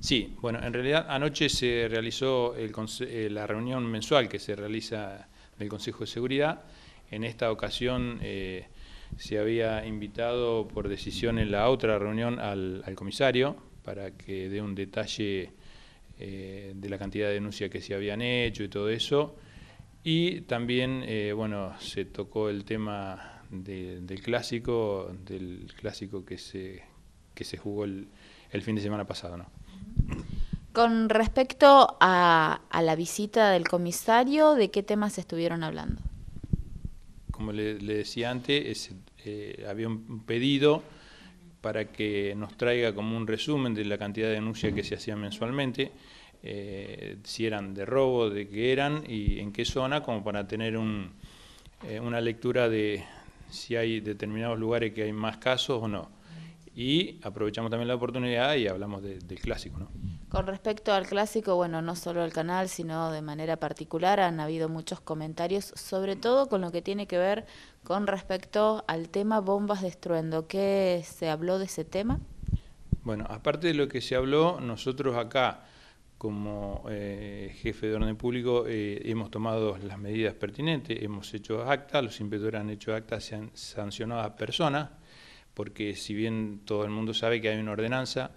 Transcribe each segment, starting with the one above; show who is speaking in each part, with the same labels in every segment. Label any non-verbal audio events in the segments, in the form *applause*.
Speaker 1: Sí, bueno, en realidad anoche se realizó eh, la reunión mensual que se realiza del Consejo de Seguridad. En esta ocasión eh, se había invitado por decisión en la otra reunión al, comisario para que dé un detalle eh, de la cantidad de denuncias que se habían hecho y todo eso. Y también, bueno, se tocó el tema del clásico, del clásico que se, que se jugó el, el fin de semana pasado, ¿no?
Speaker 2: Con respecto a, la visita del comisario, ¿de qué temas estuvieron hablando?
Speaker 1: Como le, decía antes, eh, había un pedido para que nos traiga como un resumen de la cantidad de denuncias que se hacían mensualmente, eh, si eran de robo, de qué eran y en qué zona, como para tener eh, una lectura de si hay determinados lugares que hay más casos o no. Y aprovechamos también la oportunidad y hablamos del clásico, ¿no?
Speaker 2: Con respecto al clásico, bueno, no solo al canal, sino de manera particular, han habido muchos comentarios, sobre todo con lo que tiene que ver con respecto al tema bombas destruendo, estruendo. ¿Qué se habló de ese tema?
Speaker 1: Bueno, aparte de lo que se habló, nosotros acá, como eh, jefe de orden público, eh, hemos tomado las medidas pertinentes, hemos hecho acta, los inspectores han hecho acta, se han sancionado a personas porque si bien todo el mundo sabe que hay una ordenanza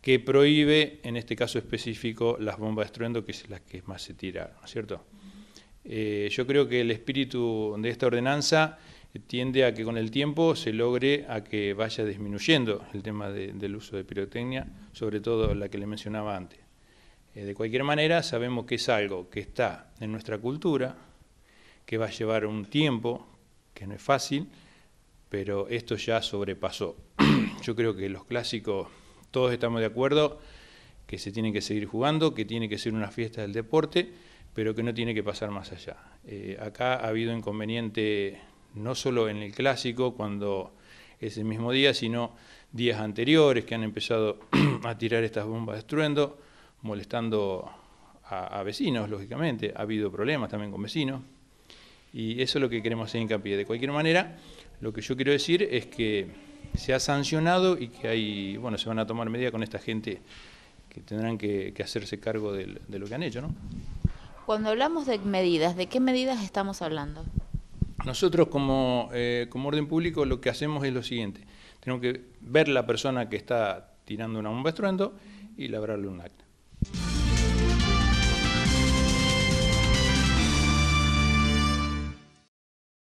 Speaker 1: que prohíbe, en este caso específico, las bombas de estruendo, que es las que más se tiraron, ¿no es cierto? Eh, yo creo que el espíritu de esta ordenanza tiende a que con el tiempo se logre a que vaya disminuyendo el tema del uso de pirotecnia, sobre todo la que le mencionaba antes. Eh, de cualquier manera, sabemos que es algo que está en nuestra cultura, que va a llevar un tiempo, que no es fácil, pero esto ya sobrepasó. *clears throat* Yo creo que los clásicos, todos estamos de acuerdo que se tiene que seguir jugando, que tiene que ser una fiesta del deporte, pero que no tiene que pasar más allá. Eh, acá ha habido inconveniente no solo en el clásico, cuando es el mismo día, sino días anteriores que han empezado *clears throat* a tirar estas bombas de estruendo, molestando a, vecinos, lógicamente. Ha habido problemas también con vecinos. Y eso es lo que queremos hacer hincapié. De cualquier manera, lo que yo quiero decir es que se ha sancionado y que hay, bueno, se van a tomar medidas con esta gente que tendrán que, hacerse cargo de lo que han hecho,
Speaker 2: Cuando hablamos de medidas, ¿de qué medidas estamos hablando?
Speaker 1: Nosotros eh, como, orden público lo que hacemos es lo siguiente, tenemos que ver la persona que está tirando una bomba estruendo y labrarle un acta.